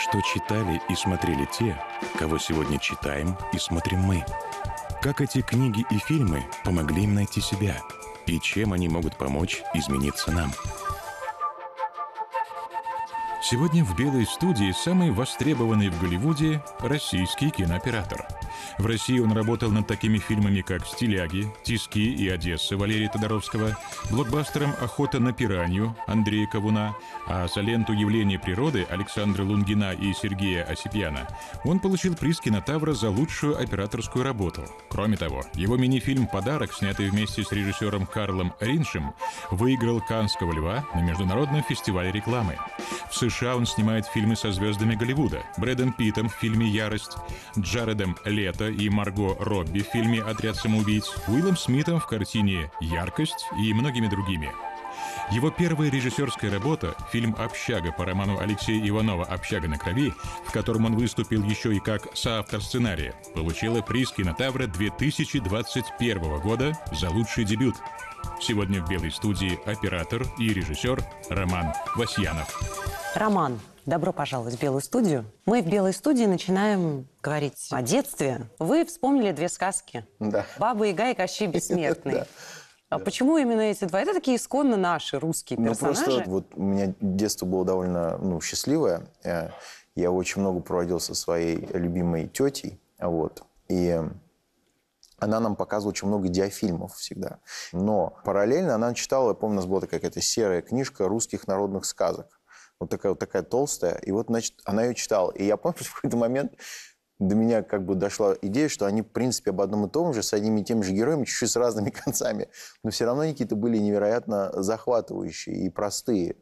что читали и смотрели те, кого сегодня читаем и смотрим мы. Как эти книги и фильмы помогли им найти себя и чем они могут помочь измениться нам. Сегодня в «Белой студии» самый востребованный в Голливуде российский кинооператор – в России он работал над такими фильмами, как «Стиляги», «Тиски» и «Одесса» Валерия Тодоровского, блокбастером «Охота на пиранью» Андрея Ковуна, а за ленту «Явление природы» Александра Лунгина и Сергея Осипьяна он получил приз кинотавра за лучшую операторскую работу. Кроме того, его мини-фильм «Подарок», снятый вместе с режиссером Карлом Риншем, выиграл «Канского льва» на Международном фестивале рекламы. В США он снимает фильмы со звездами Голливуда, Брэдом Питом в фильме «Ярость», Джаредом Ле Лето и Марго Робби в фильме «Отряд самоубийц», Уиллом Смитом в картине «Яркость» и многими другими. Его первая режиссерская работа — фильм «Общага» по роману Алексея Иванова «Общага на крови», в котором он выступил еще и как соавтор сценария, получила приз кинотавра 2021 года за лучший дебют. Сегодня в «Белой студии» оператор и режиссер Роман Васьянов. Роман, Добро пожаловать в Белую студию. Мы в Белой студии начинаем говорить о детстве. Вы вспомнили две сказки. Да. «Баба Яга» и «Кощей бессмертный». А да. почему именно эти два? Это такие исконно наши русские персонажи. Ну, просто вот у меня детство было довольно ну, счастливое. Э, я очень много проводил со своей любимой тетей. Вот. И она нам показывала очень много диафильмов всегда. Но параллельно она читала, я помню, у нас была такая какая-то серая книжка русских народных сказок. Вот такая, вот такая толстая. И вот, значит, она ее читала. И я помню, что в какой-то момент до меня как бы дошла идея, что они, в принципе, об одном и том же, с одними и теми же героями, чуть-чуть с разными концами. Но все равно какие-то были невероятно захватывающие и простые.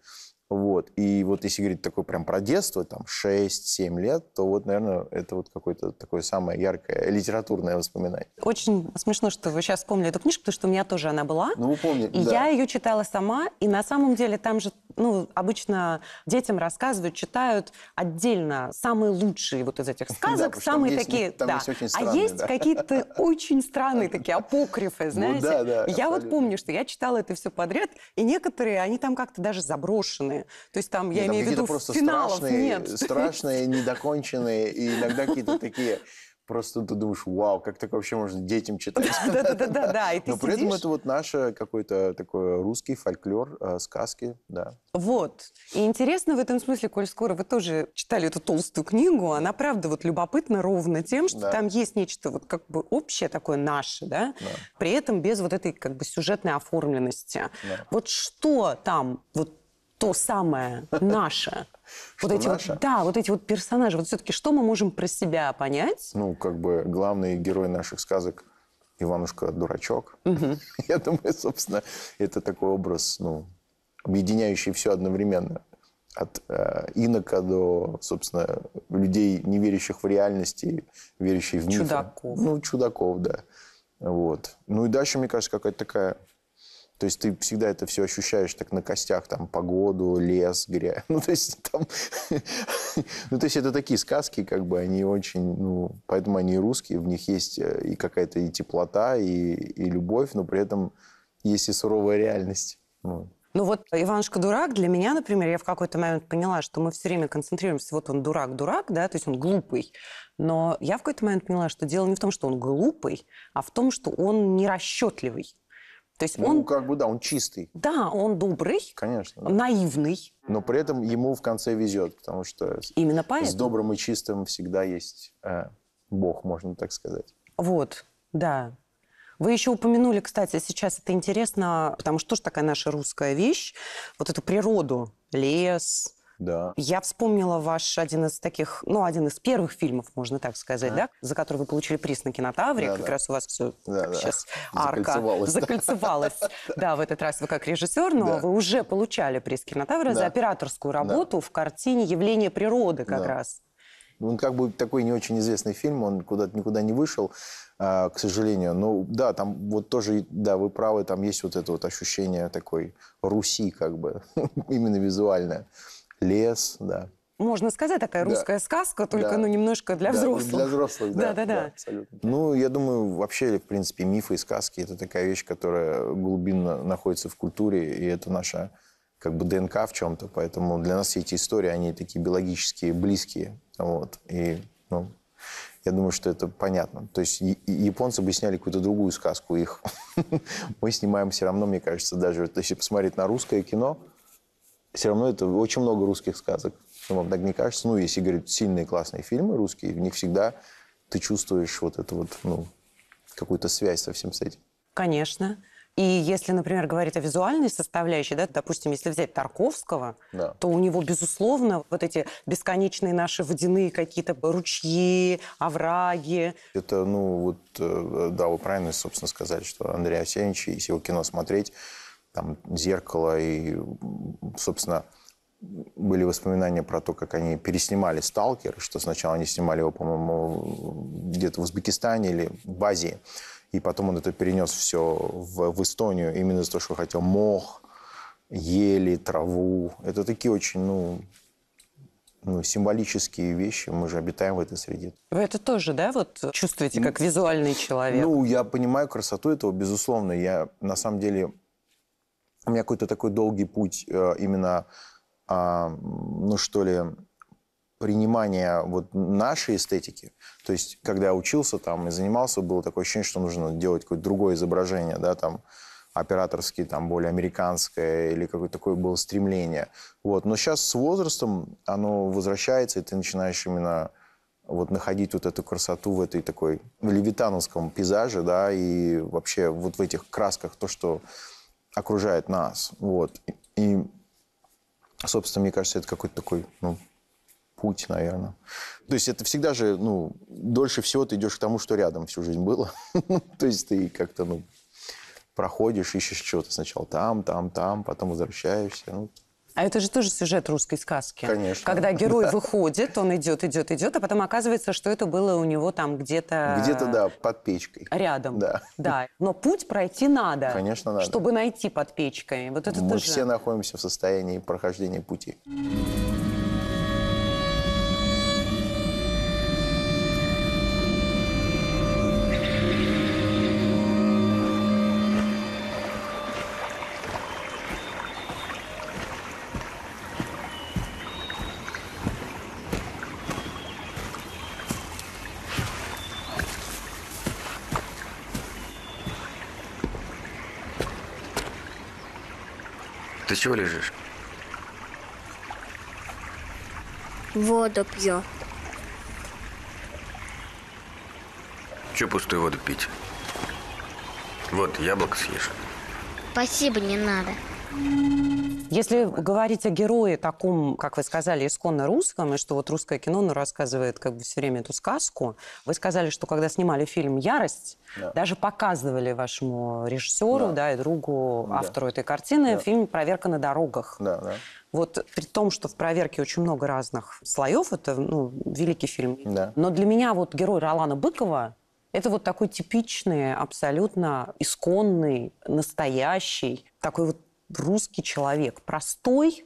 Вот. И вот если говорить такое прям про детство, там 6-7 лет, то вот, наверное, это вот какое-то такое самое яркое литературное воспоминание. Очень смешно, что вы сейчас вспомнили эту книжку, потому что у меня тоже она была. Ну, вы помните, И да. я ее читала сама, и на самом деле там же ну, обычно детям рассказывают, читают отдельно самые лучшие вот из этих сказок, да, самые есть, такие, да. Есть очень а странные, а есть да. какие-то очень странные такие апокрифы, ну знаете. Ну, да, да, я абсолютно. вот помню, что я читала это все подряд, и некоторые, они там как-то даже заброшенные. То есть там, я нет, имею в виду, просто финалов страшные, нет. страшные, недоконченные, и иногда какие-то такие просто ты думаешь, вау, как так вообще можно детям читать? Да-да-да, да, да. Но при этом это вот наш какой-то такой русский фольклор, э, сказки, да. Вот. И интересно в этом смысле, коль скоро вы тоже читали эту толстую книгу, она, правда, вот любопытна ровно тем, что там есть нечто вот как бы общее такое наше, да, при этом без вот этой как бы сюжетной оформленности. Вот что там вот то самое наше. вот эти вот, да, вот эти вот персонажи. Вот все-таки что мы можем про себя понять? Ну, как бы главный герой наших сказок Иванушка дурачок. Я думаю, собственно, это такой образ, ну, объединяющий все одновременно. От э, инока до, собственно, людей, не верящих в реальности, верящих в мифы. Чудаков. Ну, чудаков, да. Вот. Ну и дальше, мне кажется, какая-то такая то есть ты всегда это все ощущаешь так на костях, там, погоду, лес, грязь. Ну, то есть там... ну, то есть это такие сказки, как бы, они очень, ну, поэтому они русские, в них есть э, и какая-то и теплота, и, и любовь, но при этом есть и суровая реальность. Ну. Ну вот Иванушка дурак для меня, например, я в какой-то момент поняла, что мы все время концентрируемся, вот он дурак, дурак, да, то есть он глупый. Но я в какой-то момент поняла, что дело не в том, что он глупый, а в том, что он нерасчетливый. То есть ну, он... как бы да, он чистый. Да, он добрый. Конечно. Да. Наивный. Но при этом ему в конце везет, потому что именно поэтому с добрым и чистым всегда есть э, Бог, можно так сказать. Вот, да. Вы еще упомянули, кстати, сейчас это интересно, потому что тоже такая наша русская вещь, вот эту природу, лес, да. Я вспомнила ваш один из таких, ну, один из первых фильмов, можно так сказать, а? да, за который вы получили приз на кинотавре. Да, как да. раз у вас все да, да. сейчас арка закольцевалась. Да, в этот раз вы как режиссер, но вы уже получали приз кинотавра за операторскую работу в картине «Явление природы» как раз. Он как бы такой не очень известный фильм, он куда-то никуда не вышел, а, к сожалению. Но ну да, там вот тоже, да, вы правы, там есть вот это вот ощущение такой Руси как бы, именно визуальное лес, да. Можно сказать, такая русская да. сказка, только да. ну, немножко для да. взрослых. Для взрослых, да. Да, да, да. Абсолютно. Ну, я думаю, вообще, в принципе, мифы и сказки – это такая вещь, которая глубинно находится в культуре, и это наша как бы ДНК в чем-то, поэтому для нас все эти истории, они такие биологические, близкие, вот, и, ну, я думаю, что это понятно. То есть японцы бы сняли какую-то другую сказку их. Мы снимаем все равно, мне кажется, даже, если посмотреть на русское кино, все равно это очень много русских сказок. Ну, вам так не кажется? Ну, если говорить сильные классные фильмы русские, в них всегда ты чувствуешь вот эту вот, ну, какую-то связь со всем с этим. Конечно. И если, например, говорить о визуальной составляющей, да, допустим, если взять Тарковского, да. то у него, безусловно, вот эти бесконечные наши водяные какие-то ручьи, овраги. Это, ну, вот, э, да, вы правильно, собственно, сказали, что Андрей Овсеевич, если его кино смотреть, там, зеркало, и, собственно, были воспоминания про то, как они переснимали «Сталкер», что сначала они снимали его, по-моему, где-то в Узбекистане или в Азии, и потом он это перенес все в, в Эстонию именно за то, что хотел мох, ели, траву. Это такие очень, ну, ну, символические вещи. Мы же обитаем в этой среде. Вы это тоже, да, вот чувствуете как визуальный человек? Ну, я понимаю красоту этого, безусловно. Я, на самом деле, у меня какой-то такой долгий путь э, именно, а, ну что ли, принимания вот нашей эстетики. То есть, когда я учился там и занимался, было такое ощущение, что нужно делать какое-то другое изображение, да, там, операторский, там, более американское, или какое-то такое было стремление. Вот. Но сейчас с возрастом оно возвращается, и ты начинаешь именно вот находить вот эту красоту в этой такой в левитановском пейзаже, да, и вообще вот в этих красках, то, что окружает нас. Вот. И, собственно, мне кажется, это какой-то такой, ну, путь, наверное. То есть это всегда же, ну, дольше всего ты идешь к тому, что рядом всю жизнь было. То есть ты как-то, ну, проходишь, ищешь чего-то сначала там, там, там, потом возвращаешься. Ну, а это же тоже сюжет русской сказки. Конечно. Когда герой да. выходит, он идет, идет, идет, а потом оказывается, что это было у него там где-то... Где-то, да, под печкой. Рядом. Да. Да. Но путь пройти надо. Конечно, надо. Чтобы найти под печкой. Вот это Мы тоже... все находимся в состоянии прохождения пути. чего лежишь? Воду пью. Че пустую воду пить? Вот, яблоко съешь. Спасибо, не надо. Если говорить о герое таком, как вы сказали, исконно русском, и что вот русское кино ну, рассказывает как бы все время эту сказку, вы сказали, что когда снимали фильм «Ярость», да. даже показывали вашему режиссеру, да, да и другу, да. автору этой картины, да. фильм «Проверка на дорогах». Да, да. Вот при том, что в проверке очень много разных слоев, это ну, великий фильм. Да. Но для меня вот герой Ролана Быкова это вот такой типичный, абсолютно исконный, настоящий, такой вот русский человек, простой,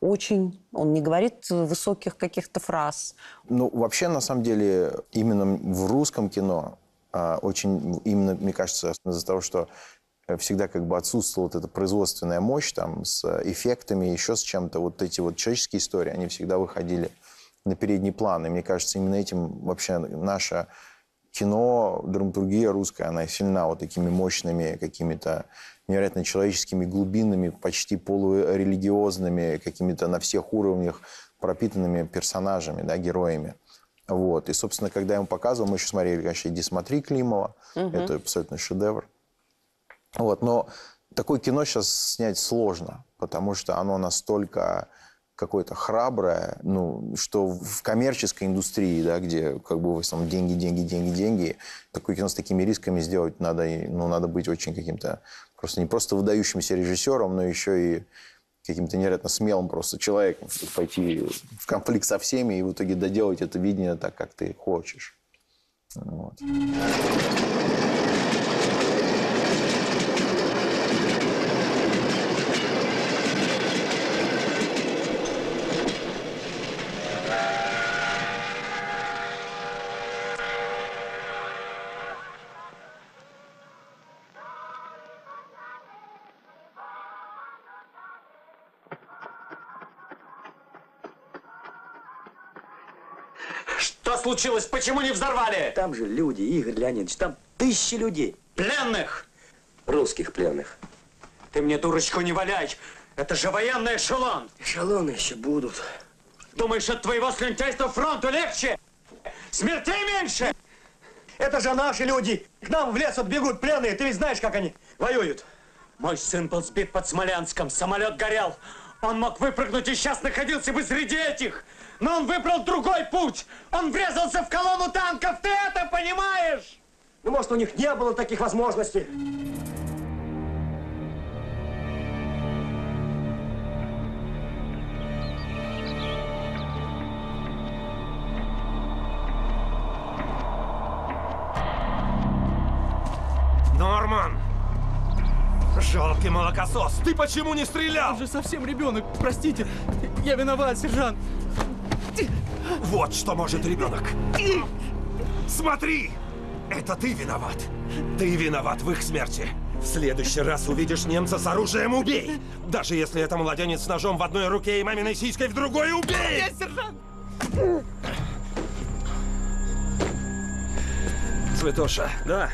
очень, он не говорит высоких каких-то фраз. Ну, вообще, на самом деле, именно в русском кино а, очень, именно, мне кажется, из-за того, что э, всегда как бы отсутствовала вот эта производственная мощь там с э, эффектами, еще с чем-то, вот эти вот человеческие истории, они всегда выходили на передний план. И мне кажется, именно этим вообще наше кино, драматургия русская, она сильна вот такими мощными какими-то невероятно человеческими глубинными почти полурелигиозными, какими-то на всех уровнях пропитанными персонажами, да, героями. Вот. И, собственно, когда я ему показывал, мы еще смотрели, конечно, «Иди смотри» Климова. Угу. Это абсолютно шедевр. Вот. Но такое кино сейчас снять сложно, потому что оно настолько какое-то храброе, ну, что в коммерческой индустрии, да, где как бы в основном деньги, деньги, деньги, деньги, такое кино с такими рисками сделать надо, ну, надо быть очень каким-то просто не просто выдающимся режиссером, но еще и каким-то невероятно смелым просто человеком, чтобы пойти в конфликт со всеми и в итоге доделать это видение так, как ты хочешь. Вот. случилось? Почему не взорвали? Там же люди, Игорь Леонидович, там тысячи людей. Пленных! Русских пленных. Ты мне дурочку не валяй! Это же военный эшелон! Эшелоны еще будут. Думаешь, от твоего слюнтяйства фронту легче? Смертей меньше! Это же наши люди! К нам в лес отбегут пленные, ты ведь знаешь, как они воюют. Мой сын был сбит под Смолянском, самолет горел. Он мог выпрыгнуть и сейчас находился бы среди этих но он выбрал другой путь. Он врезался в колонну танков, ты это понимаешь? Ну, может, у них не было таких возможностей. Норман! Жалкий молокосос! Ты почему не стрелял? Он же совсем ребенок, простите. Я виноват, сержант. Вот что может ребенок. Смотри! Это ты виноват. Ты виноват в их смерти. В следующий раз увидишь немца с оружием, убей! Даже если это младенец с ножом в одной руке и маминой сиськой в другой, убей! Я сержант! Цветоша, да?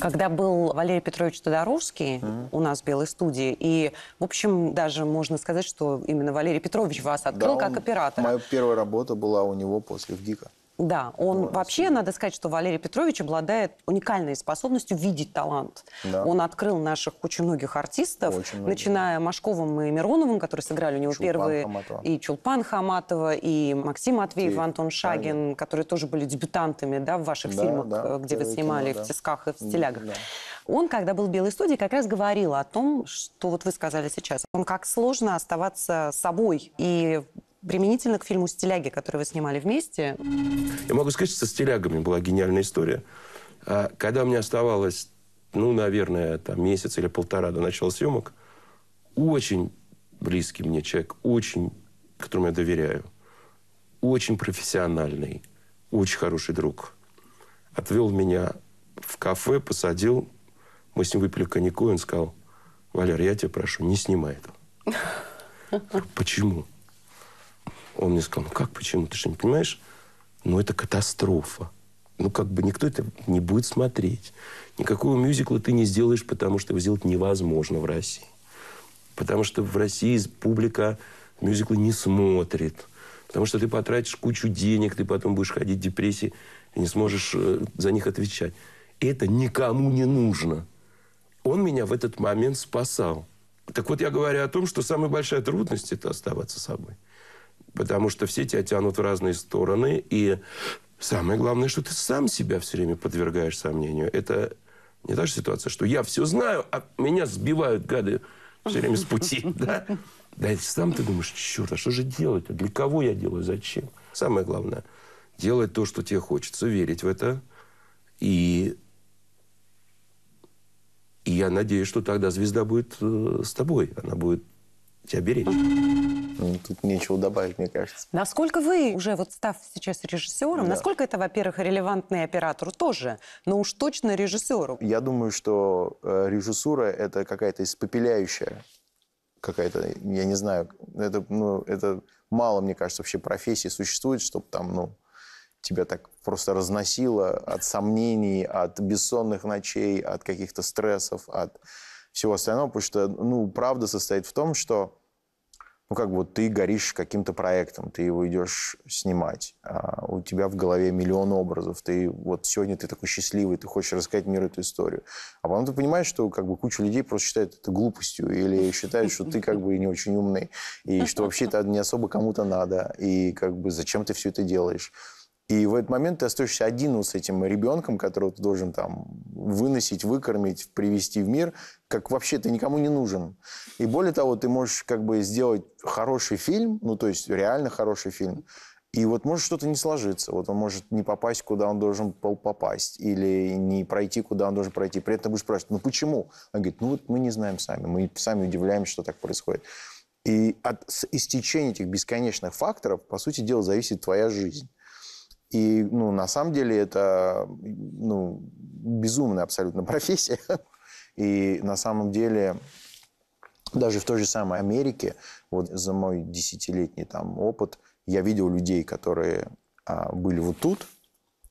Когда был Валерий Петрович Тодоровский mm-hmm. у нас в Белой студии, и, в общем, даже можно сказать, что именно Валерий Петрович вас открыл да, он, как оператора. Моя первая работа была у него после ВГИКа. Да, он вот. вообще, надо сказать, что Валерий Петрович обладает уникальной способностью видеть талант. Да. Он открыл наших очень многих артистов, очень многих, начиная Машковым и Мироновым, которые сыграли у него Чулпан первые, Хаматова. и Чулпан Хаматова, и Максим Матвеев, Матвеев Антон Шагин, Шагин, которые тоже были дебютантами да, в ваших да, фильмах, да, э, где вы снимали кино, да. в тисках и в стилягах. Да. Он, когда был в «Белой студии», как раз говорил о том, что вот вы сказали сейчас. Он как сложно оставаться собой и применительно к фильму «Стиляги», который вы снимали вместе. Я могу сказать, что со «Стилягами» была гениальная история. А, когда мне оставалось, ну, наверное, там, месяц или полтора до начала съемок, очень близкий мне человек, очень, которому я доверяю, очень профессиональный, очень хороший друг, отвел меня в кафе, посадил, мы с ним выпили коньяку, и он сказал, Валер, я тебя прошу, не снимай это. Почему? Он мне сказал, ну как, почему, ты что не понимаешь? Ну это катастрофа. Ну как бы никто это не будет смотреть. Никакого мюзикла ты не сделаешь, потому что его сделать невозможно в России. Потому что в России публика мюзиклы не смотрит. Потому что ты потратишь кучу денег, ты потом будешь ходить в депрессии и не сможешь э, за них отвечать. Это никому не нужно. Он меня в этот момент спасал. Так вот, я говорю о том, что самая большая трудность – это оставаться собой потому что все тебя тянут в разные стороны, и самое главное, что ты сам себя все время подвергаешь сомнению. Это не та же ситуация, что я все знаю, а меня сбивают гады все время с пути, да? Да и сам ты думаешь, черт, а что же делать? А для кого я делаю? Зачем? Самое главное, делать то, что тебе хочется, верить в это. И, и я надеюсь, что тогда звезда будет э, с тобой. Она будет тебя беречь. Ну, тут нечего добавить, мне кажется. Насколько вы, уже вот став сейчас режиссером, да. насколько это, во-первых, релевантно оператору тоже, но уж точно режиссеру? Я думаю, что э, режиссура – это какая-то испопеляющая какая-то, я не знаю, это, ну, это мало, мне кажется, вообще профессии существует, чтобы там, ну, тебя так просто разносило от сомнений, от бессонных ночей, от каких-то стрессов, от всего остального, потому что, ну, правда состоит в том, что ну, как бы вот ты горишь каким-то проектом, ты его идешь снимать, а у тебя в голове миллион образов, ты вот сегодня ты такой счастливый, ты хочешь рассказать миру эту историю. А потом ты понимаешь, что как бы куча людей просто считает это глупостью или считают, что ты как бы не очень умный, и что вообще это не особо кому-то надо, и как бы зачем ты все это делаешь. И в этот момент ты остаешься один вот с этим ребенком, которого ты должен там выносить, выкормить, привести в мир, как вообще ты никому не нужен. И более того, ты можешь как бы сделать хороший фильм, ну то есть реально хороший фильм, и вот может что-то не сложиться, вот он может не попасть, куда он должен попасть, или не пройти, куда он должен пройти. При этом будешь спрашивать, ну почему? Он говорит, ну вот мы не знаем сами, мы сами удивляемся, что так происходит. И от истечения этих бесконечных факторов, по сути дела, зависит твоя жизнь. И, ну, на самом деле это, ну, безумная абсолютно профессия. И на самом деле даже в той же самой Америке, вот за мой десятилетний там опыт, я видел людей, которые а, были вот тут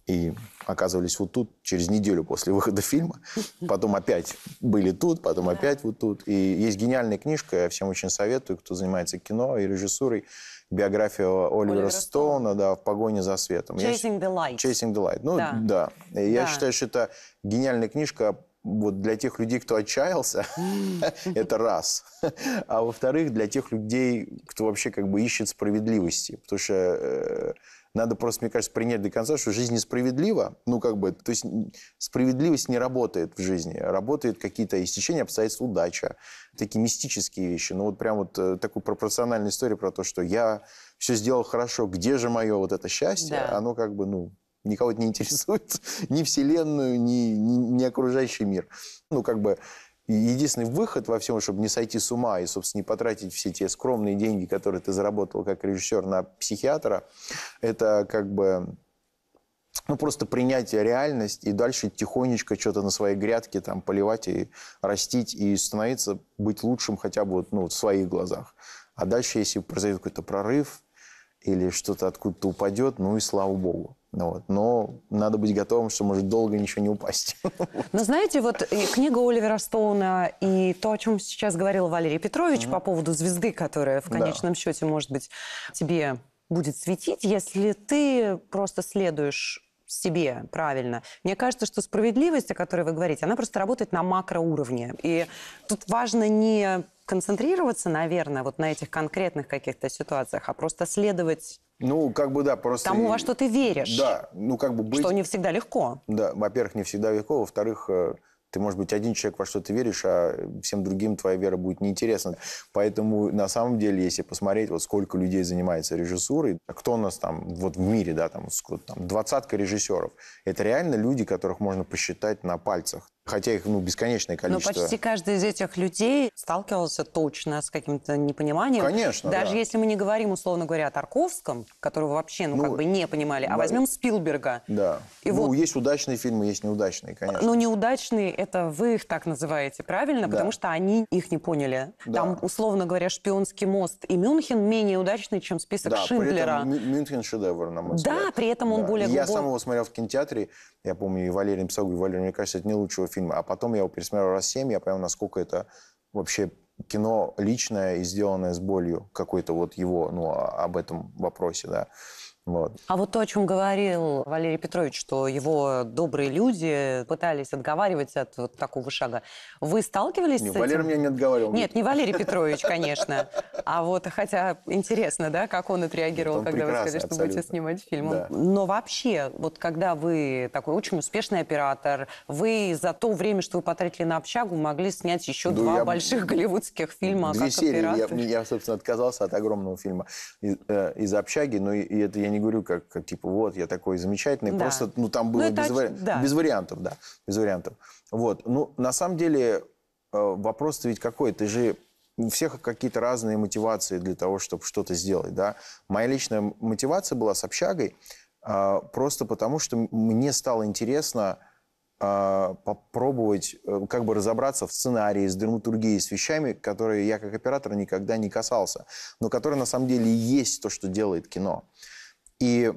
и оказывались вот тут через неделю после выхода фильма, потом опять были тут, потом опять вот тут. И есть гениальная книжка, я всем очень советую, кто занимается кино и режиссурой, биография Оливера, Стоуна, Стоуна, да, «В погоне за светом». «Chasing the Light». «Chasing the Light». Ну, да. да. я да. считаю, что это гениальная книжка вот для тех людей, кто отчаялся, это раз. А во-вторых, для тех людей, кто вообще как бы ищет справедливости. Потому что э, надо просто, мне кажется, принять до конца, что жизнь несправедлива. Ну, как бы, то есть справедливость не работает в жизни. Работают какие-то истечения обстоятельства, удача. Такие мистические вещи. Ну, вот прям вот э, такую пропорциональную историю про то, что я все сделал хорошо, где же мое вот это счастье? Да. Оно как бы, ну, никого не интересует. ни Вселенную, ни, ни, ни окружающий мир. Ну, как бы единственный выход во всем, чтобы не сойти с ума и, собственно, не потратить все те скромные деньги, которые ты заработал как режиссер на психиатра, это как бы ну, просто принять реальность и дальше тихонечко что-то на своей грядке там поливать и растить, и становиться, быть лучшим хотя бы вот, ну, в своих глазах. А дальше, если произойдет какой-то прорыв или что-то откуда-то упадет, ну и слава богу. Ну вот. Но надо быть готовым, что может долго ничего не упасть. Но знаете, вот книга Оливера Стоуна и то, о чем сейчас говорил Валерий Петрович угу. по поводу звезды, которая в конечном да. счете, может быть, тебе будет светить, если ты просто следуешь себе правильно. Мне кажется, что справедливость, о которой вы говорите, она просто работает на макроуровне. И тут важно не концентрироваться, наверное, вот на этих конкретных каких-то ситуациях, а просто следовать ну, как бы да, просто... Тому, во что ты веришь. Да, ну как бы быть... Что не всегда легко. Да, во-первых, не всегда легко, во-вторых, э, ты, может быть, один человек во что ты веришь, а всем другим твоя вера будет неинтересна. Поэтому, на самом деле, если посмотреть, вот сколько людей занимается режиссурой, кто у нас там вот в мире, да, там, сколько, там двадцатка режиссеров, это реально люди, которых можно посчитать на пальцах хотя их ну, бесконечное количество. Но почти каждый из этих людей сталкивался точно с каким-то непониманием. Конечно, Даже да. если мы не говорим, условно говоря, о Тарковском, которого вообще, ну, ну как бы не понимали, а возьмем Спилберга. Да. И ну, вот... есть удачные фильмы, есть неудачные, конечно. Ну неудачные, это вы их так называете, правильно? Да. Потому что они их не поняли. Да. Там, условно говоря, «Шпионский мост» и «Мюнхен» менее удачный, чем список да, Шиндлера. При этом «Мюнхен» шедевр, на мой да, взгляд. Да, при этом он да. более глубокий. Я сам его смотрел в кинотеатре, я помню, и Валерий писал, и Валерий, мне кажется, это не лучшего фильма фильм, а потом я его пересмотрел раз семь, я понял, насколько это вообще кино личное и сделанное с болью какой-то вот его, ну, а об этом вопросе, да. Вот. А вот то, о чем говорил Валерий Петрович, что его добрые люди пытались отговаривать от вот такого шага. Вы сталкивались не, с этим? Валерий меня не отговаривал. Нет, не Валерий Петрович, конечно. А вот, хотя интересно, да, как он отреагировал, когда вы сказали, что будете снимать фильм. Да. Но вообще, вот когда вы такой очень успешный оператор, вы за то время, что вы потратили на общагу, могли снять еще ну, два больших голливудских фильма Две как серии. Я, собственно, отказался от огромного фильма из, э, общаги, но и это я не не говорю, как, как типа, вот, я такой замечательный. Да. Просто, ну, там было ну, без, вари... да. без вариантов, да, без вариантов. Вот, ну, на самом деле э, вопрос-то ведь какой? Ты же у всех какие-то разные мотивации для того, чтобы что-то сделать, да. Моя личная мотивация была с общагой а, просто потому, что мне стало интересно а, попробовать э, как бы разобраться в сценарии, с драматургией, с вещами, которые я как оператор никогда не касался, но которые на самом деле есть то, что делает кино. И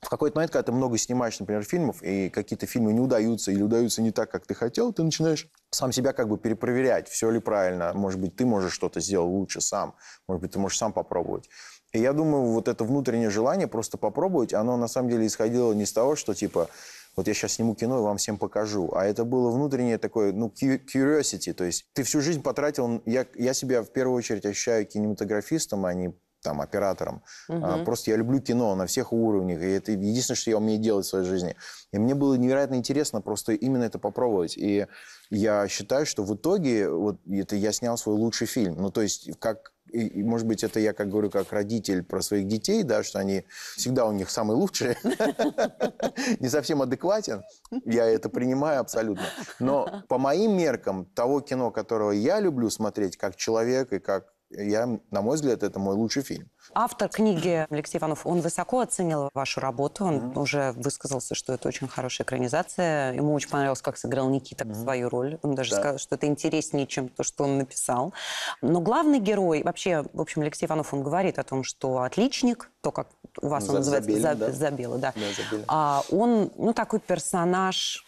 в какой-то момент, когда ты много снимаешь, например, фильмов, и какие-то фильмы не удаются или удаются не так, как ты хотел, ты начинаешь сам себя как бы перепроверять, все ли правильно. Может быть, ты можешь что-то сделать лучше сам. Может быть, ты можешь сам попробовать. И я думаю, вот это внутреннее желание просто попробовать, оно на самом деле исходило не с того, что типа вот я сейчас сниму кино и вам всем покажу. А это было внутреннее такое, ну, curiosity, то есть ты всю жизнь потратил, я, я себя в первую очередь ощущаю кинематографистом, а не там, оператором. Угу. просто я люблю кино на всех уровнях, и это единственное, что я умею делать в своей жизни. И мне было невероятно интересно просто именно это попробовать. И я считаю, что в итоге вот это я снял свой лучший фильм. Ну, то есть, как и, может быть, это я как говорю как родитель про своих детей, да, что они всегда у них самые лучшие, не совсем адекватен, я это принимаю абсолютно. Но по моим меркам того кино, которого я люблю смотреть как человек и как я, на мой взгляд, это мой лучший фильм. Автор книги Алексей Иванов, он высоко оценил вашу работу, он mm-hmm. уже высказался, что это очень хорошая экранизация. Ему очень понравилось, как сыграл Никита mm-hmm. свою роль. Он даже да. сказал, что это интереснее, чем то, что он написал. Но главный герой, вообще, в общем, Алексей Иванов, он говорит о том, что отличник, то, как у вас ну, он за, называется, Забелин, за, да. Забелин, да. да Забелин. А, он, ну, такой персонаж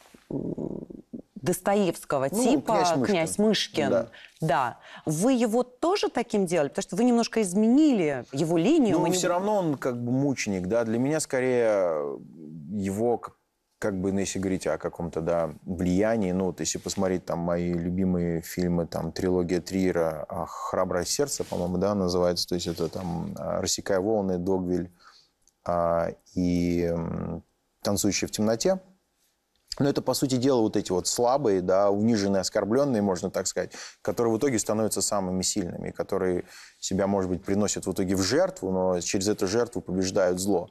Достоевского ну, типа князь Мышкин. Князь Мышкин. Да. да. Вы его тоже таким делали? Потому что вы немножко изменили его линию. Ну, не... все равно он как бы мученик, да. Для меня скорее его как бы, ну, если говорить о каком-то, да, влиянии, ну, вот если посмотреть там мои любимые фильмы, там, трилогия Триера а «Храброе сердце», по-моему, да, называется, то есть это там а, «Рассекая волны», «Догвиль» а, и «Танцующие в темноте», но это, по сути дела, вот эти вот слабые, да, униженные, оскорбленные, можно так сказать, которые в итоге становятся самыми сильными, которые себя, может быть, приносят в итоге в жертву, но через эту жертву побеждают зло.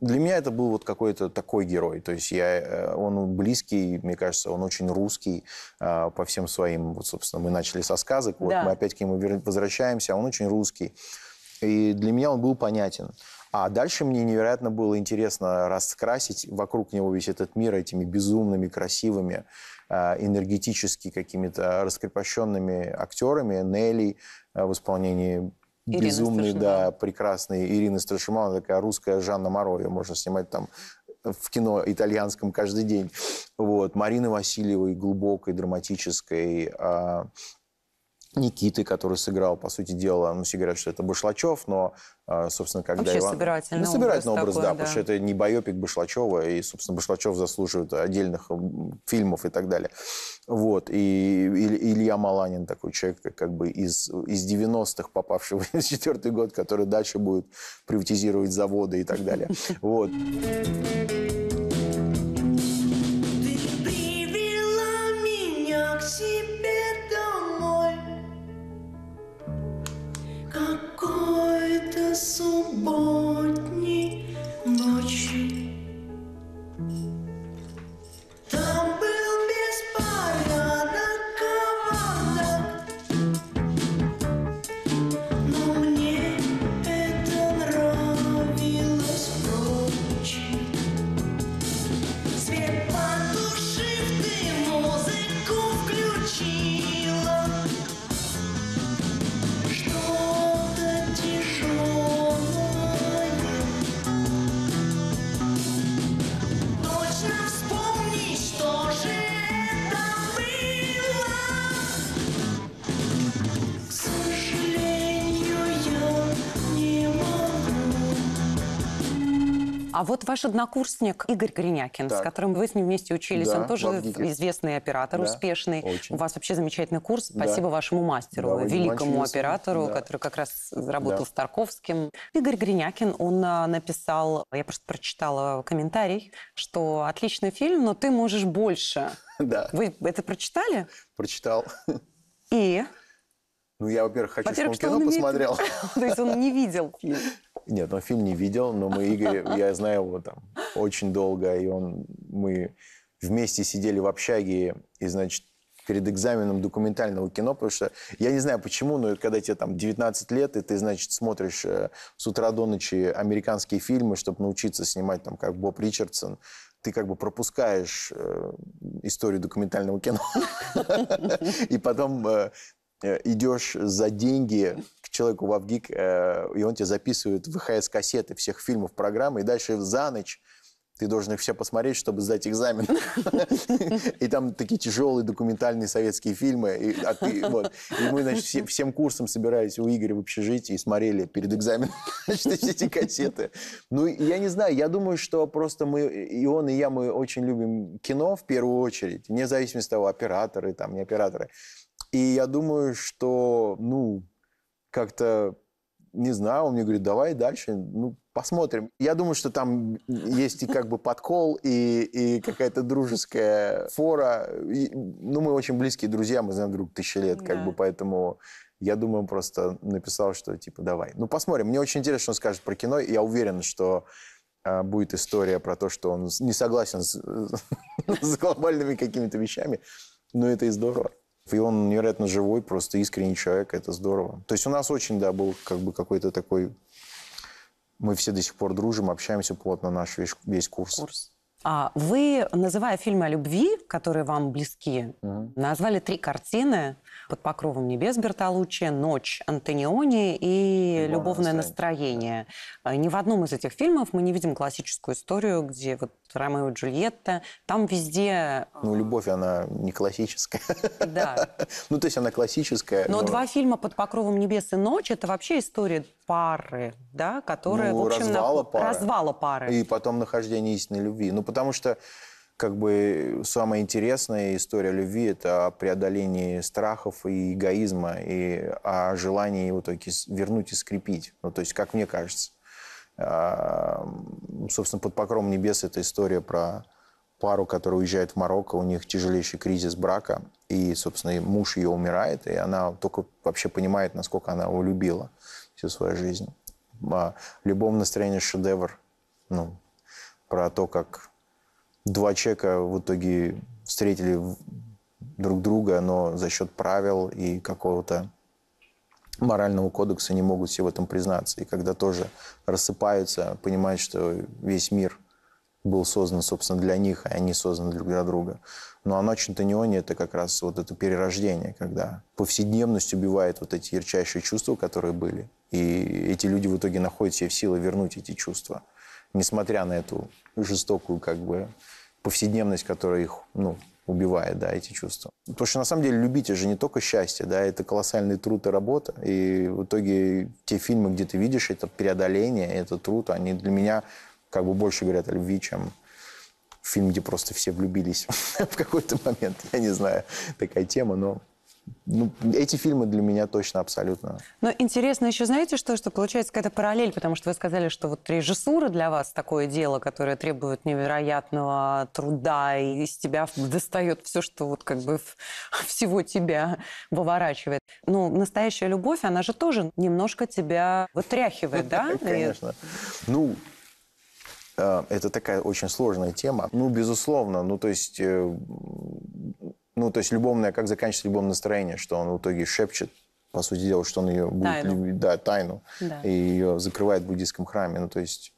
Для меня это был вот какой-то такой герой. То есть я, э, он близкий, мне кажется, он очень русский а, по всем своим. Вот, собственно, мы начали со сказок, вот да. мы опять к нему возвращаемся, он очень русский. И для меня он был понятен. А дальше мне невероятно было интересно раскрасить вокруг него весь этот мир этими безумными, красивыми, э, энергетически какими-то раскрепощенными актерами. Нелли э, в исполнении Ирина безумной, да, прекрасной Ирины Страшимал, такая русская Жанна Моро, ее можно снимать там в кино итальянском каждый день. Вот. Марины Васильевой, глубокой, драматической, а, Никиты, который сыграл, по сути дела, ну, все говорят, что это Башлачев, но, а, собственно, когда Вообще Иван... собирательный ну, собирательный образ, образ такой, да, да, потому что это не биопик Башлачева, и, собственно, Башлачев заслуживает отдельных фильмов и так далее. Вот, и Илья Маланин, такой человек, как бы из, из 90-х, попавший в 1984 год, который дальше будет приватизировать заводы и так далее. Вот. А вот ваш однокурсник Игорь Гринякин, так. с которым вы с ним вместе учились, да, он тоже известный оператор, да, успешный. Очень. У вас вообще замечательный курс. Да. Спасибо вашему мастеру, да, великому оператору, да. который как раз работал да. с Тарковским. Игорь Гринякин, он а, написал, я просто прочитала комментарий, что отличный фильм, но ты можешь больше. Да. Вы это прочитали? Прочитал. И ну, я, во-первых, хочу, во-первых, чтобы он кино он посмотрел. То есть он не видел фильм. Нет, он фильм не видел, но мы, Игорь, я знаю его там очень долго, и он, мы вместе сидели в общаге, и, значит, перед экзаменом документального кино, потому что я не знаю почему, но когда тебе там 19 лет, и ты, значит, смотришь э, с утра до ночи американские фильмы, чтобы научиться снимать там как Боб Ричардсон, ты как бы пропускаешь э, историю документального кино. И потом э, Э, идешь за деньги к человеку в Авгик, э, и он тебе записывает ВХС-кассеты всех фильмов, программы, и дальше за ночь ты должен их все посмотреть, чтобы сдать экзамен. И там такие тяжелые документальные советские фильмы. И, а мы, значит, всем курсом собирались у Игоря в общежитии и смотрели перед экзаменом значит, эти кассеты. Ну, я не знаю, я думаю, что просто мы, и он, и я, мы очень любим кино в первую очередь, вне зависимости от того, операторы там, не операторы. И я думаю, что, ну, как-то, не знаю, он мне говорит, давай дальше, ну, посмотрим. Я думаю, что там есть и как бы подкол, и, и какая-то дружеская фора. И, ну, мы очень близкие друзья, мы знаем друг тысячи лет, да. как бы, поэтому я думаю, он просто написал, что типа давай. Ну, посмотрим. Мне очень интересно, что он скажет про кино, я уверен, что а, будет история про то, что он не согласен с, с глобальными какими-то вещами, но это и здорово. И он невероятно живой, просто искренний человек, это здорово. То есть у нас очень, да, был как бы какой-то такой... Мы все до сих пор дружим, общаемся плотно наш весь, весь курс. курс. А вы, называя фильмы о любви, которые вам близки, угу. назвали три картины, под покровом небес Бертолуччи, Ночь Антониони и Любовное, Любовное настроение. настроение. Э, ни в одном из этих фильмов мы не видим классическую историю, где вот Ромео и Джульетта, там везде... Э, ну, любовь, она не классическая. Да. Ну, то есть она классическая. Но, но... два фильма под покровом небес и ночь, это вообще история пары, да, которая, ну, в общем... Развала на... пары. Развала пары. И потом нахождение истинной любви. Ну, потому что как бы самая интересная история любви – это о преодолении страхов и эгоизма, и о желании его только вернуть и скрепить. Ну, то есть, как мне кажется. А, собственно, «Под покровом небес» – эта история про пару, которая уезжает в Марокко, у них тяжелейший кризис брака, и, собственно, муж ее умирает, и она только вообще понимает, насколько она его любила всю свою жизнь. А, «Любовное настроение» – шедевр, ну, про то, как два человека в итоге встретили друг друга, но за счет правил и какого-то морального кодекса не могут все в этом признаться. И когда тоже рассыпаются, понимают, что весь мир был создан, собственно, для них, а они созданы для друга. Но ну, оно а Чентанионе – это как раз вот это перерождение, когда повседневность убивает вот эти ярчайшие чувства, которые были. И эти люди в итоге находят себе в силы вернуть эти чувства – несмотря на эту жестокую как бы повседневность, которая их ну, убивает, да, эти чувства. Потому что на самом деле любить это же не только счастье, да, это колоссальный труд и работа. И в итоге те фильмы, где ты видишь это преодоление, это труд, они для меня как бы больше говорят о любви, чем фильм, где просто все влюбились в какой-то момент. Я не знаю, такая тема, но ну, эти фильмы для меня точно абсолютно. Но интересно еще, знаете что, что получается какая-то параллель, потому что вы сказали, что вот режиссура для вас такое дело, которое требует невероятного труда, и из тебя достает все, что вот как бы всего тебя выворачивает. Ну, настоящая любовь, она же тоже немножко тебя вытряхивает, да? Конечно. Ну, э, это такая очень сложная тема. Ну, безусловно, ну, то есть э, ну, то есть любовное, как заканчивается любовное настроение, что он в итоге шепчет, по сути дела, что он ее будет тайну. любить, да, тайну, да. и ее закрывает в буддийском храме. Ну, то есть,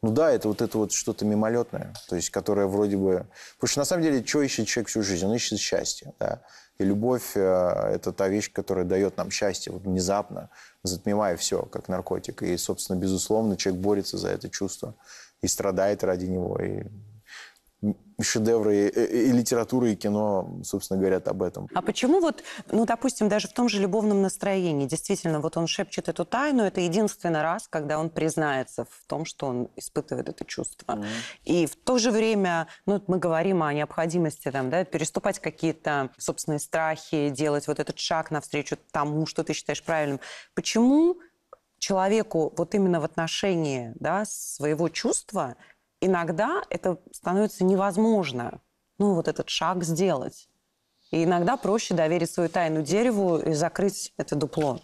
ну да, это вот это вот что-то мимолетное, то есть, которое вроде бы... Потому что на самом деле, что ищет человек всю жизнь? Он ищет счастье, да. И любовь э, – это та вещь, которая дает нам счастье вот внезапно, затмевая все, как наркотик. И, собственно, безусловно, человек борется за это чувство и страдает ради него, и шедевры и, и литературы, и кино, собственно, говорят об этом. А почему вот, ну, допустим, даже в том же любовном настроении, действительно, вот он шепчет эту тайну, это единственный раз, когда он признается в том, что он испытывает это чувство. Mm-hmm. И в то же время, ну, мы говорим о необходимости там, да, переступать какие-то собственные страхи, делать вот этот шаг навстречу тому, что ты считаешь правильным. Почему человеку вот именно в отношении да, своего чувства иногда это становится невозможно, ну, вот этот шаг сделать. И иногда проще доверить свою тайну дереву и закрыть это дупло.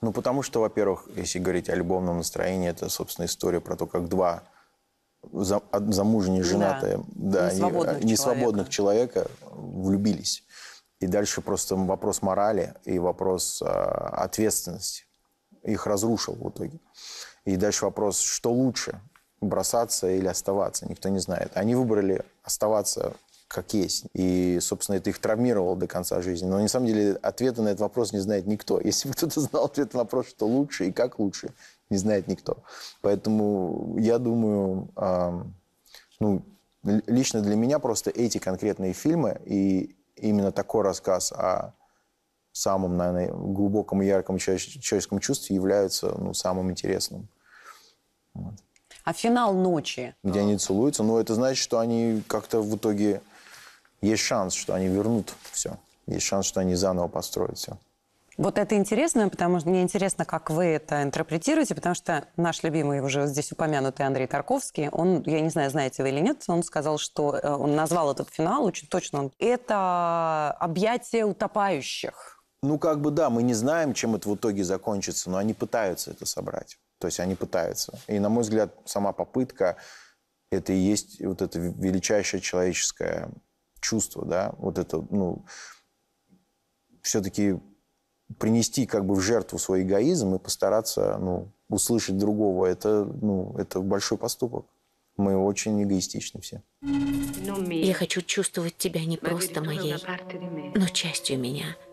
Ну, потому что, во-первых, если говорить о любовном настроении, это, собственно, история про то, как два замужние, женатые, да, да, несвободных, э, несвободных человека. человека влюбились. И дальше просто вопрос морали и вопрос э, ответственности их разрушил в итоге. И дальше вопрос, что лучше, бросаться или оставаться, никто не знает. Они выбрали оставаться как есть. И, собственно, это их травмировало до конца жизни. Но на самом деле ответа на этот вопрос не знает никто. Если бы кто-то знал ответ на вопрос, что лучше и как лучше, не знает никто. Поэтому я думаю, э, ну, лично для меня просто эти конкретные фильмы и именно такой рассказ о самом, наверное, глубоком и ярком человеческом чувстве являются ну, самым интересным. Вот а финал ночи. Где они целуются, но ну, это значит, что они как-то в итоге... Есть шанс, что они вернут все. Есть шанс, что они заново построят все. Вот это интересно, потому что мне интересно, как вы это интерпретируете, потому что наш любимый, уже здесь упомянутый Андрей Тарковский, он, я не знаю, знаете вы или нет, он сказал, что э, он назвал этот финал очень точно. Это объятие утопающих. Ну, как бы да, мы не знаем, чем это в итоге закончится, но они пытаются это собрать. То есть они пытаются. И, на мой взгляд, сама попытка – это и есть вот это величайшее человеческое чувство, да, вот это, ну, все-таки принести как бы в жертву свой эгоизм и постараться, ну, услышать другого, это, ну, это большой поступок. Мы очень эгоистичны все. Я хочу чувствовать тебя не просто моей, но частью меня –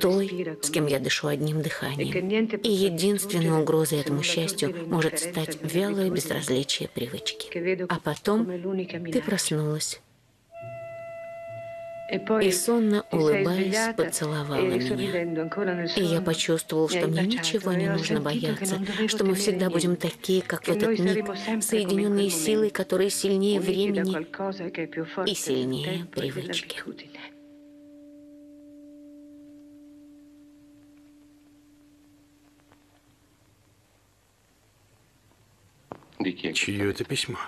той, с кем я дышу одним дыханием. И единственной угрозой этому счастью может стать вялое безразличие привычки. А потом ты проснулась. И сонно улыбаясь, поцеловала меня. И я почувствовал, что мне ничего не нужно бояться, что мы всегда будем такие, как в этот миг, соединенные силой, которые сильнее времени и сильнее привычки. Чье это письмо?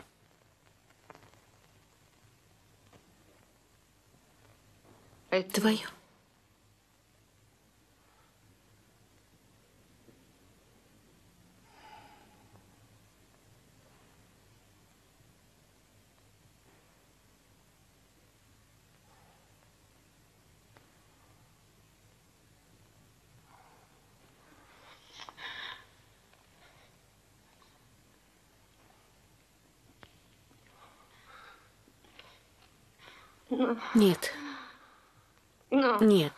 Твое. Нет. Нет.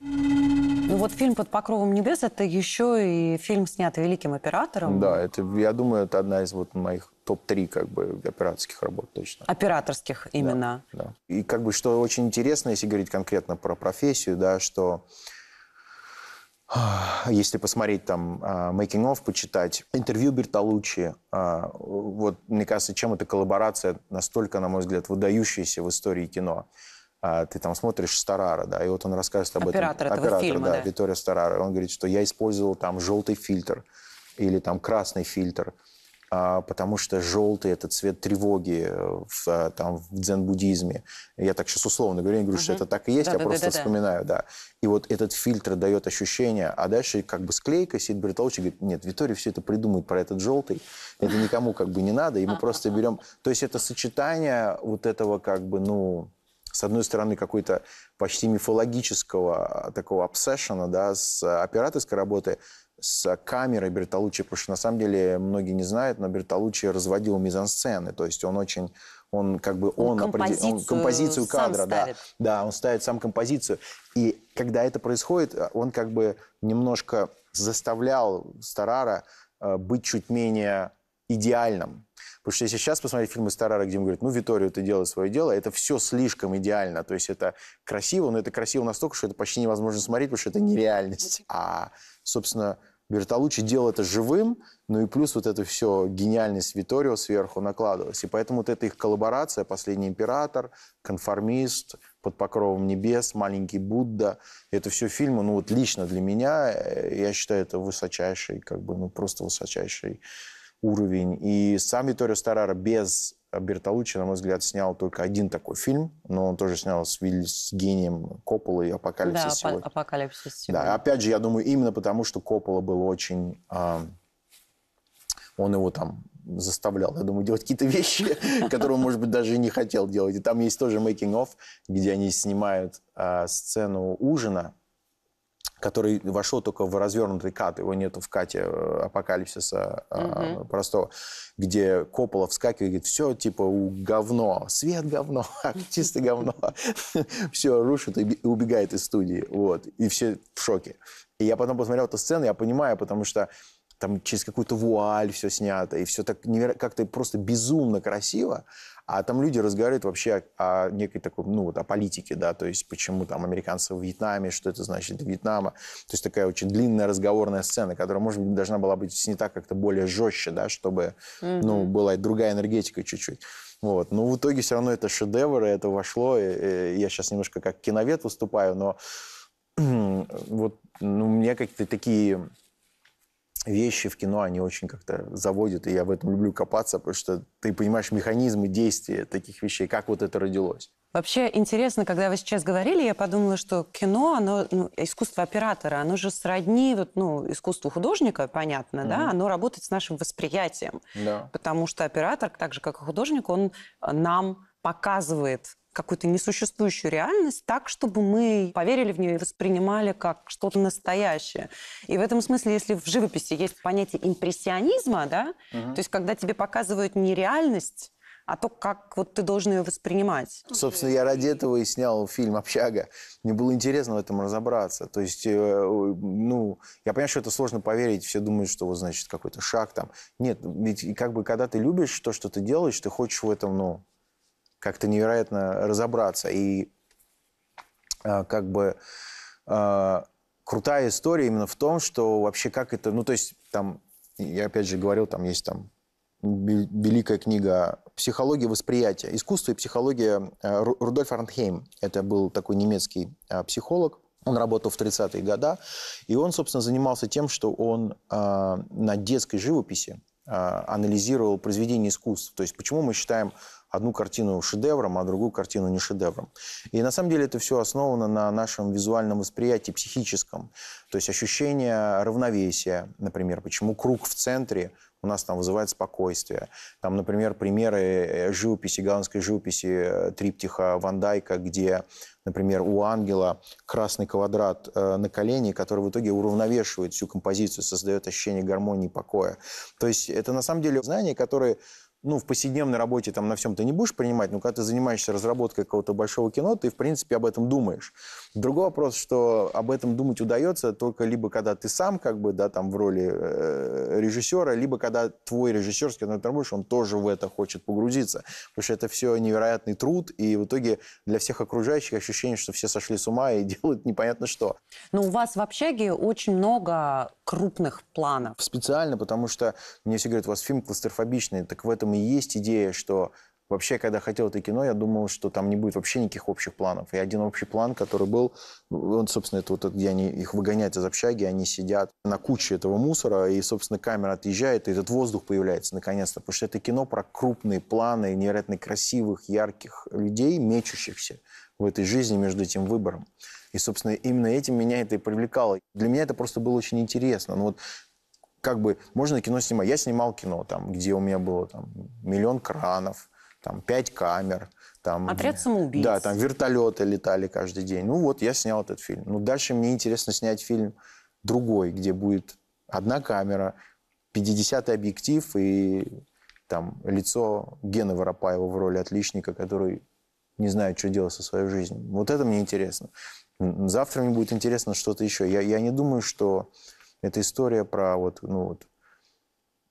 Ну вот фильм «Под покровом небес» — это еще и фильм, снятый великим оператором. Да, это, я думаю, это одна из вот моих топ-3 как бы операторских работ точно. Операторских именно. Да, да. И как бы что очень интересно, если говорить конкретно про профессию, да, что если посмотреть там а, making of, почитать интервью Бертолуччи, а, вот мне кажется, чем эта коллаборация настолько, на мой взгляд, выдающаяся в истории кино. А, ты там смотришь Старара, да, и вот он рассказывает об Оператор этом. Этого Оператор этого фильма, да, да. Витория Старара. Он говорит, что я использовал там желтый фильтр или там красный фильтр. А, потому что желтый – это цвет тревоги э, в, э, там, в дзен-буддизме. Я так сейчас условно говорю, я не говорю, угу. что это так и есть, да, я да, просто да, вспоминаю, да. да. И вот этот фильтр дает ощущение, а дальше как бы склейка, Сид Бертолчи говорит, нет, Виторий все это придумает про этот желтый, это никому как бы не надо, и мы просто берем... То есть это сочетание вот этого как бы, ну, с одной стороны, какой-то почти мифологического а, такого обсессиона, да, с э, операторской работы, с камерой Бертолуччи, потому что на самом деле многие не знают, но Бертолуччи разводил мизансцены, то есть он очень он как бы он, он композицию, он композицию кадра, да, да, он ставит сам композицию, и когда это происходит, он как бы немножко заставлял Старара э, быть чуть менее идеальным, Потому что если сейчас посмотреть фильмы Старара, где он говорит, ну, Виторио, ты делай свое дело, это все слишком идеально. То есть это красиво, но это красиво настолько, что это почти невозможно смотреть, потому что это нереальность. А, собственно, Бертолуччи делал это живым, ну и плюс вот это все гениальность Виторио сверху накладывалось. И поэтому вот эта их коллаборация «Последний император», «Конформист», «Под покровом небес», «Маленький Будда», это все фильмы, ну вот лично для меня, э, я считаю, это высочайший, как бы, ну просто высочайший уровень. И сам Виторио Старара без Бертолуччи, на мой взгляд, снял только один такой фильм, но он тоже снял с, с гением Коппола и «Апокалипсис да, сегодня». «Апокалипсис сегодня». Да, опять же, я думаю, именно потому, что Коппола был очень... Э, он его там заставлял, я думаю, делать какие-то вещи, которые он, может быть, даже и не хотел делать. И там есть тоже making of, где они снимают э, сцену ужина, который вошел только в развернутый кат, его нет в кате э, апокалипсиса угу. простого, где Коппола вскакивает и говорит, все, типа, у говно, свет говно, артисты говно, все рушит и убегает из студии, вот, и все в шоке. И я потом посмотрел эту сцену, я понимаю, потому что там через какую-то вуаль все снято, и все так неверо... как-то просто безумно красиво, а там люди разговаривают вообще о некой такой, ну вот, о политике, да, то есть почему там американцы в Вьетнаме, что это значит для Вьетнама. То есть такая очень длинная разговорная сцена, которая, может быть, должна была быть не так как-то более жестче, да, чтобы, mm-hmm. ну, была другая энергетика чуть-чуть. Вот. Но ну, в итоге все равно это шедевр, и это вошло. И, и я сейчас немножко как киновед выступаю, но вот ну, у меня как-то такие вещи в кино, они очень как-то заводят, и я в этом люблю копаться, потому что ты понимаешь механизмы действия таких вещей, как вот это родилось. Вообще интересно, когда вы сейчас говорили, я подумала, что кино, оно, ну, искусство оператора, оно же сродни вот, ну, искусству художника, понятно, mm-hmm. да, оно работает с нашим восприятием. Да. Потому что оператор, так же как и художник, он нам показывает какую-то несуществующую реальность так, чтобы мы поверили в нее и воспринимали как что-то настоящее. И в этом смысле, если в живописи есть понятие импрессионизма, да, угу. то есть когда тебе показывают не реальность, а то, как вот ты должен ее воспринимать. Собственно, я ради этого и снял фильм «Общага». Мне было интересно в этом разобраться. То есть, э, ну, я понимаю, что это сложно поверить, все думают, что вот, значит, какой-то шаг там. Нет, ведь как бы когда ты любишь то, что ты делаешь, ты хочешь в этом, ну, как-то невероятно разобраться. И а, как бы а, крутая история именно в том, что вообще как это, ну то есть там, я опять же говорил, там есть там великая книга «Психология восприятия. Искусство и психология» а, Рудольф Арнхейм. Это был такой немецкий психолог. Он работал в 30-е годы, и он, собственно, занимался тем, что он на детской живописи анализировал произведения искусств. То есть почему мы считаем одну картину шедевром, а другую картину не шедевром. И на самом деле это все основано на нашем визуальном восприятии психическом. То есть ощущение равновесия, например, почему круг в центре у нас там вызывает спокойствие. Там, например, примеры э, живописи, голландской живописи э, триптиха Ван Дайка, где, например, у ангела красный квадрат э, на колени, который в итоге уравновешивает всю композицию, создает ощущение гармонии и покоя. То есть это на самом деле знания, которые ну, в повседневной работе там на всем ты не будешь принимать, но когда ты занимаешься разработкой какого-то большого кино, ты, в принципе, об этом думаешь. Другой вопрос, что об этом думать удается только либо когда ты сам как бы, да, там в роли э, режиссера, либо когда твой режиссерский с он тоже в это хочет погрузиться. Потому что это все невероятный труд, и в итоге для всех окружающих ощущение, что все сошли с ума и делают непонятно что. Но ну, у вас в общаге очень много крупных планов. Специально, потому что мне все говорят, у вас фильм кластерфобичный. Так в этом и есть идея, что Вообще, когда хотел это кино, я думал, что там не будет вообще никаких общих планов. И один общий план, который был, он, собственно, это вот где они их выгоняют из общаги, они сидят на куче этого мусора, и, собственно, камера отъезжает, и этот воздух появляется наконец-то. Потому что это кино про крупные планы, невероятно красивых, ярких людей, мечущихся в этой жизни между этим выбором. И, собственно, именно этим меня это и привлекало. Для меня это просто было очень интересно. Ну, вот как бы можно кино снимать. Я снимал кино, там, где у меня было там, миллион кранов, там 5 камер. Там, Отряд самоубийц. Да, там вертолеты летали каждый день. Ну вот я снял этот фильм. Ну дальше мне интересно снять фильм другой, где будет одна камера, 50 объектив и там лицо Гены Воропаева в роли отличника, который не знает, что делать со своей жизнью. Вот это мне интересно. Завтра мне будет интересно что-то еще. Я, я не думаю, что эта история про вот, ну, вот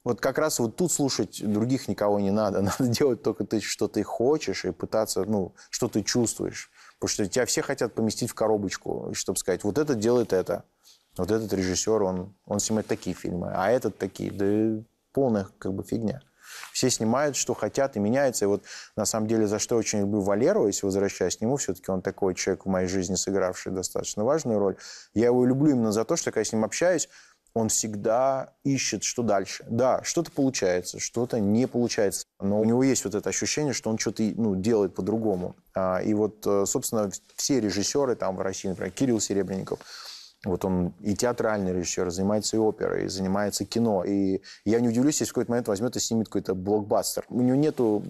вот как раз вот тут слушать других никого не надо. Надо делать только то, что ты хочешь, и пытаться, ну, что ты чувствуешь. Потому что тебя все хотят поместить в коробочку, чтобы сказать, вот этот делает это, вот этот режиссер, он, он снимает такие фильмы, а этот такие. Да полная как бы фигня. Все снимают, что хотят, и меняется. И вот на самом деле, за что я очень люблю Валеру, если возвращаясь к нему, все-таки он такой человек в моей жизни, сыгравший достаточно важную роль. Я его люблю именно за то, что когда я с ним общаюсь, он всегда ищет, что дальше. Да, что-то получается, что-то не получается. Но у него есть вот это ощущение, что он что-то ну, делает по-другому. А, и вот, э, собственно, все режиссеры там в России, например, Кирилл Серебренников, вот он и театральный режиссер, занимается и оперой, и занимается кино. И я не удивлюсь, если в какой-то момент возьмет и снимет какой-то блокбастер. У него нету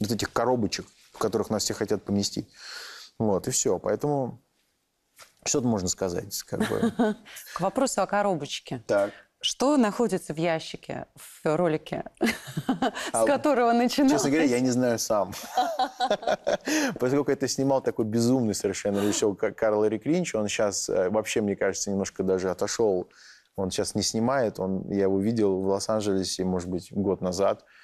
вот этих коробочек, в которых нас все хотят поместить. Вот, и все. Поэтому что тут можно сказать? Как бы? К вопросу о коробочке. Так. Что находится в ящике в ролике, а, с которого начиналось? Честно говоря, я не знаю сам. Поскольку это снимал такой безумный совершенно режиссер Карл Эрик Линч, он сейчас э, вообще, мне кажется, немножко даже отошел. Он сейчас не снимает, он, я его видел в Лос-Анджелесе, может быть, год назад –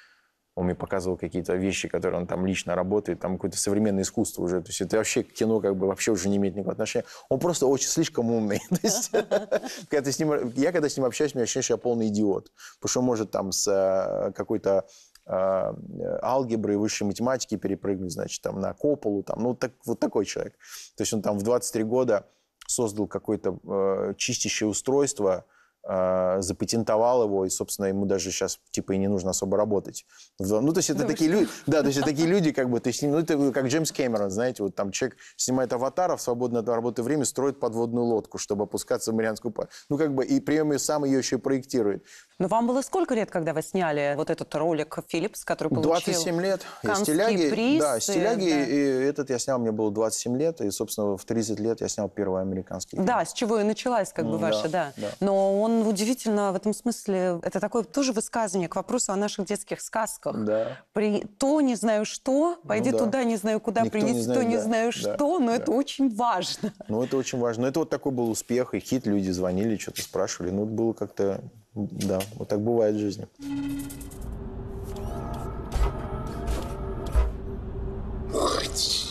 он мне показывал какие-то вещи, которые он там лично работает, там какое-то современное искусство уже. То есть это вообще кино как бы вообще уже не имеет никакого отношения. Он просто очень слишком умный. То есть, когда с ним, я когда с ним общаюсь, меня ощущение, что я полный идиот. Потому что он может там с э, какой-то э, алгебры, высшей математики перепрыгнуть, значит, там, на Кополу, там, ну, так, вот такой человек. То есть он там в 23 года создал какое-то э, чистящее устройство, Э, запатентовал его, и, собственно, ему даже сейчас, типа, и не нужно особо работать. Ну, то есть это да ну, такие люди, да, то есть это такие люди, как бы, то есть, ну, это как Джеймс Кэмерон, знаете, вот там человек снимает аватара в свободное от работы время, строит подводную лодку, чтобы опускаться в Марианскую пару. Ну, как бы, и прием ее сам ее еще и проектирует. Но вам было сколько лет, когда вы сняли вот этот ролик «Филлипс», который получил 27 лет. Стиляги, приз. Да, э, «Стиляги», да. и этот я снял, мне было 27 лет, и, собственно, в 30 лет я снял первый американский фильм. Да, с чего и началась, как бы, да, ваша, да. да. Но он он удивительно в этом смысле, это такое тоже высказывание к вопросу о наших детских сказках. Да. При то не знаю что, пойди ну, да. туда не знаю куда, Никто принеси то не да. знаю да. что, но да. это очень важно. Ну это очень важно. Но ну, это вот такой был успех, и хит, люди звонили, что-то спрашивали. Ну было как-то, да, вот так бывает в жизни. Мать.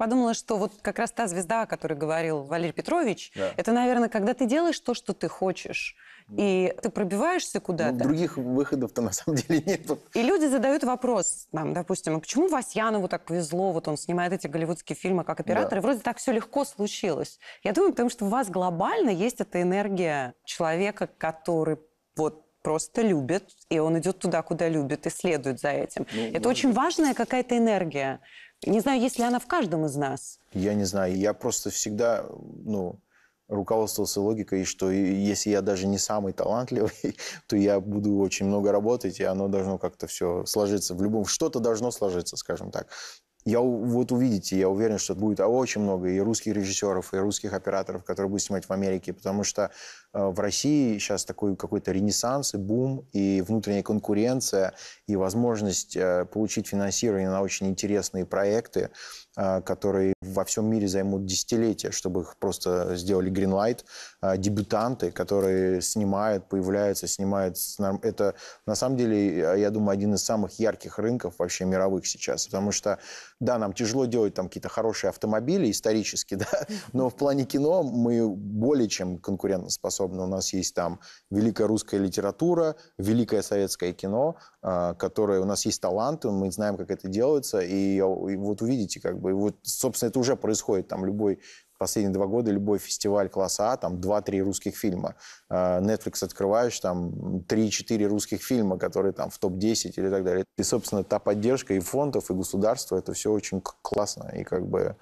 подумала, что вот как раз та звезда, о которой говорил Валерий Петрович, да. это, наверное, когда ты делаешь то, что ты хочешь, и ты пробиваешься куда-то. Ну, других выходов-то на самом деле нет. И люди задают вопрос, нам, допустим, а почему Васьянову так повезло, вот он снимает эти голливудские фильмы как оператор, да. и вроде так все легко случилось. Я думаю, потому что у вас глобально есть эта энергия человека, который вот просто любит, и он идет туда, куда любит, и следует за этим. Ну, это может... очень важная какая-то энергия, не знаю, есть ли она в каждом из нас. Я не знаю. Я просто всегда, ну, руководствовался логикой, что если я даже не самый талантливый, то я буду очень много работать, и оно должно как-то все сложиться. В любом что-то должно сложиться, скажем так я вот увидите, я уверен, что будет очень много и русских режиссеров, и русских операторов, которые будут снимать в Америке, потому что э, в России сейчас такой какой-то ренессанс и бум, и внутренняя конкуренция, и возможность э, получить финансирование на очень интересные проекты. А, которые во всем мире займут десятилетия, чтобы их просто сделали greenlight а, Дебютанты, которые снимают, появляются, снимают. Это, на самом деле, а, я думаю, один из самых ярких рынков вообще мировых сейчас. Потому что, да, нам тяжело делать там какие-то хорошие автомобили исторически, да, но в плане кино мы более чем конкурентоспособны. У нас есть там великая русская литература, великое советское кино, которое у нас есть таланты, мы знаем, как это делается, и, и вот увидите, как бы бы. И вот, собственно, это уже происходит. Там любой последние два года любой фестиваль класса А, там два-три русских фильма. А, Netflix открываешь, там три-четыре русских фильма, которые там в топ-10 или так далее. И, собственно, та поддержка и фондов, и государства, это все очень классно. И как бы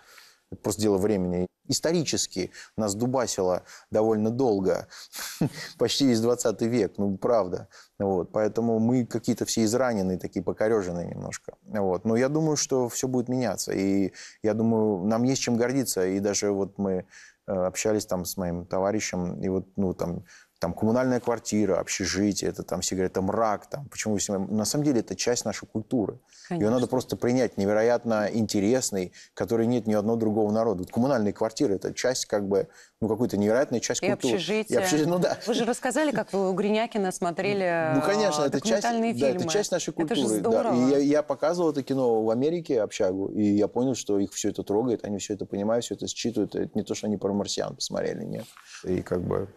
это просто дело времени исторически нас дубасило довольно долго, почти весь 20 век, ну, правда. Вот, поэтому мы какие-то все израненные, такие покореженные немножко. Вот. Но я думаю, что все будет меняться. И я думаю, нам есть чем гордиться. И даже вот мы э, общались там с моим товарищем, и вот, ну, там, там коммунальная квартира, общежитие, это там все говорят, это мрак, там, почему вы снимаете? На самом деле это часть нашей культуры. Конечно. Ее надо просто принять, невероятно интересный, который нет ни одного другого народа. Вот коммунальные квартиры, это часть как бы, ну, какую-то невероятную часть и культуры. Общежитие. И общежитие. Ну, да. Вы же рассказали, как вы у Гринякина смотрели Ну, э, конечно, это часть, фильмы. Да, это часть нашей культуры. Это же здорово. Да. И я, я показывал это кино в Америке, общагу, и я понял, что их все это трогает, они все это понимают, все это считывают. Это не то, что они про марсиан посмотрели, нет. И как бы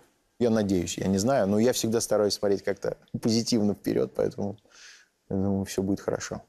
я надеюсь, я не знаю, но я всегда стараюсь смотреть как-то позитивно вперед, поэтому я думаю, все будет хорошо.